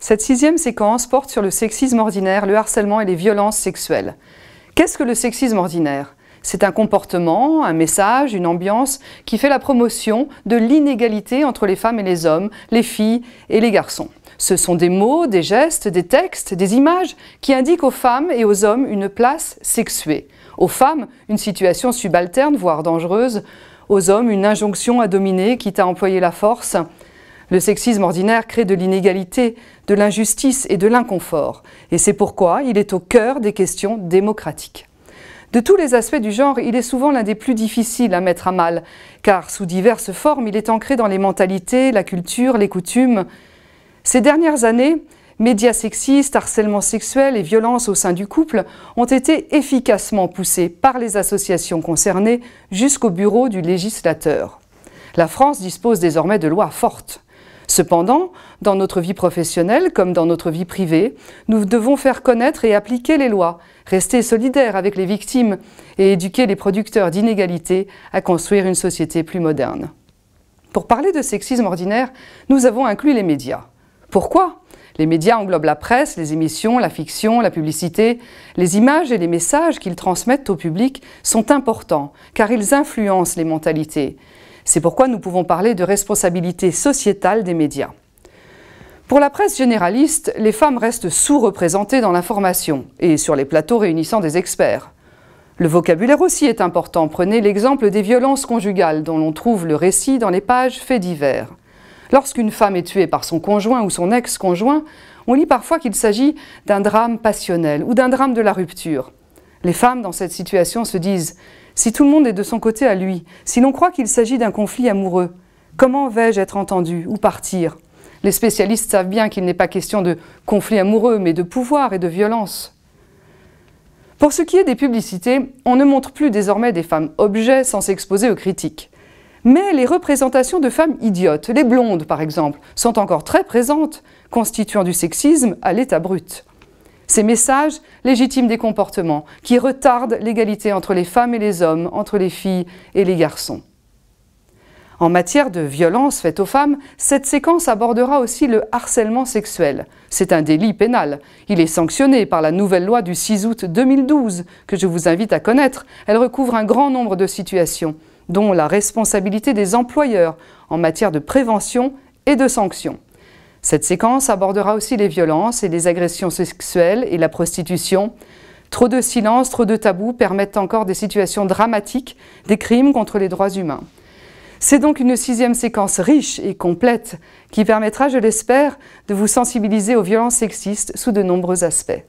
Cette sixième séquence porte sur le sexisme ordinaire, le harcèlement et les violences sexuelles. Qu'est-ce que le sexisme ordinaire c'est un comportement, un message, une ambiance qui fait la promotion de l'inégalité entre les femmes et les hommes, les filles et les garçons. Ce sont des mots, des gestes, des textes, des images qui indiquent aux femmes et aux hommes une place sexuée. Aux femmes, une situation subalterne, voire dangereuse. Aux hommes, une injonction à dominer, quitte à employer la force. Le sexisme ordinaire crée de l'inégalité, de l'injustice et de l'inconfort, et c'est pourquoi il est au cœur des questions démocratiques. De tous les aspects du genre, il est souvent l'un des plus difficiles à mettre à mal, car sous diverses formes, il est ancré dans les mentalités, la culture, les coutumes. Ces dernières années, médias sexistes, harcèlement sexuel et violences au sein du couple ont été efficacement poussés par les associations concernées jusqu'au bureau du législateur. La France dispose désormais de lois fortes. Cependant, dans notre vie professionnelle comme dans notre vie privée, nous devons faire connaître et appliquer les lois, rester solidaires avec les victimes et éduquer les producteurs d'inégalités à construire une société plus moderne. Pour parler de sexisme ordinaire, nous avons inclus les médias. Pourquoi les médias englobent la presse, les émissions, la fiction, la publicité. Les images et les messages qu'ils transmettent au public sont importants car ils influencent les mentalités. C'est pourquoi nous pouvons parler de responsabilité sociétale des médias. Pour la presse généraliste, les femmes restent sous-représentées dans l'information et sur les plateaux réunissant des experts. Le vocabulaire aussi est important. Prenez l'exemple des violences conjugales dont l'on trouve le récit dans les pages faits divers. Lorsqu'une femme est tuée par son conjoint ou son ex-conjoint, on lit parfois qu'il s'agit d'un drame passionnel ou d'un drame de la rupture. Les femmes, dans cette situation, se disent Si tout le monde est de son côté à lui, si l'on croit qu'il s'agit d'un conflit amoureux, comment vais-je être entendue ou partir Les spécialistes savent bien qu'il n'est pas question de conflit amoureux, mais de pouvoir et de violence. Pour ce qui est des publicités, on ne montre plus désormais des femmes objets sans s'exposer aux critiques. Mais les représentations de femmes idiotes, les blondes par exemple, sont encore très présentes, constituant du sexisme à l'état brut. Ces messages légitiment des comportements qui retardent l'égalité entre les femmes et les hommes, entre les filles et les garçons. En matière de violence faite aux femmes, cette séquence abordera aussi le harcèlement sexuel. C'est un délit pénal. Il est sanctionné par la nouvelle loi du 6 août 2012 que je vous invite à connaître. Elle recouvre un grand nombre de situations, dont la responsabilité des employeurs en matière de prévention et de sanctions. Cette séquence abordera aussi les violences et les agressions sexuelles et la prostitution. Trop de silence, trop de tabous permettent encore des situations dramatiques, des crimes contre les droits humains. C'est donc une sixième séquence riche et complète qui permettra, je l'espère, de vous sensibiliser aux violences sexistes sous de nombreux aspects.